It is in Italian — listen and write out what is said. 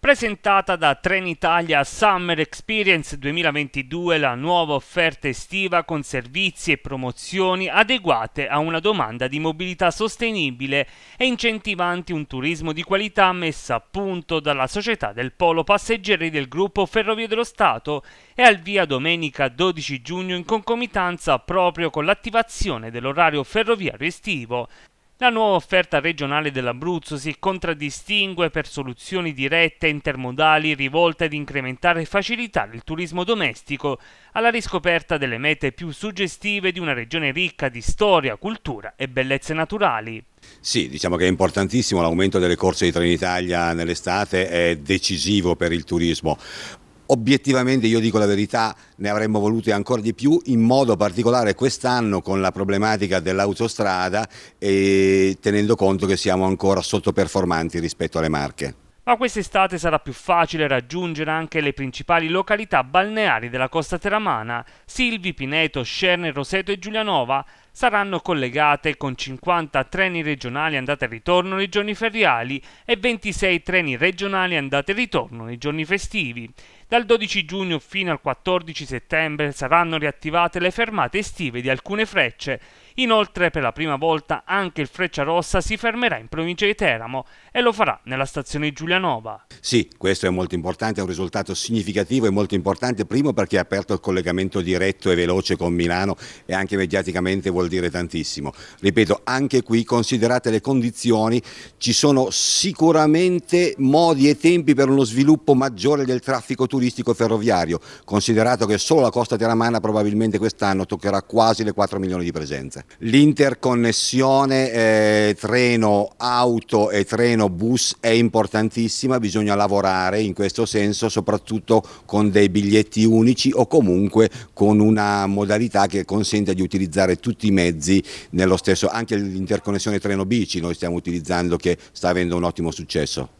presentata da Trenitalia Summer Experience 2022, la nuova offerta estiva con servizi e promozioni adeguate a una domanda di mobilità sostenibile e incentivanti un turismo di qualità messa a punto dalla società del Polo Passeggeri del gruppo Ferrovie dello Stato e al via domenica 12 giugno in concomitanza proprio con l'attivazione dell'orario ferroviario estivo la nuova offerta regionale dell'Abruzzo si contraddistingue per soluzioni dirette e intermodali rivolte ad incrementare e facilitare il turismo domestico alla riscoperta delle mete più suggestive di una regione ricca di storia, cultura e bellezze naturali. Sì, diciamo che è importantissimo, l'aumento delle corse di Trenitalia nell'estate è decisivo per il turismo. Obiettivamente io dico la verità, ne avremmo volute ancora di più, in modo particolare quest'anno con la problematica dell'autostrada e tenendo conto che siamo ancora sottoperformanti rispetto alle marche. Ma quest'estate sarà più facile raggiungere anche le principali località balneari della costa teramana. Silvi, Pineto, Scerne, Roseto e Giulianova saranno collegate con 50 treni regionali andate e ritorno nei giorni feriali e 26 treni regionali andate e ritorno nei giorni festivi. Dal 12 giugno fino al 14 settembre saranno riattivate le fermate estive di alcune frecce Inoltre, per la prima volta, anche il Freccia Rossa si fermerà in provincia di Teramo e lo farà nella stazione Giulianova. Sì, questo è molto importante, è un risultato significativo e molto importante, primo perché ha aperto il collegamento diretto e veloce con Milano e anche mediaticamente vuol dire tantissimo. Ripeto, anche qui, considerate le condizioni, ci sono sicuramente modi e tempi per uno sviluppo maggiore del traffico turistico ferroviario, considerato che solo la costa teramana probabilmente quest'anno toccherà quasi le 4 milioni di presenze. L'interconnessione eh, treno auto e treno bus è importantissima, bisogna lavorare in questo senso soprattutto con dei biglietti unici o comunque con una modalità che consenta di utilizzare tutti i mezzi nello stesso, anche l'interconnessione treno bici noi stiamo utilizzando che sta avendo un ottimo successo.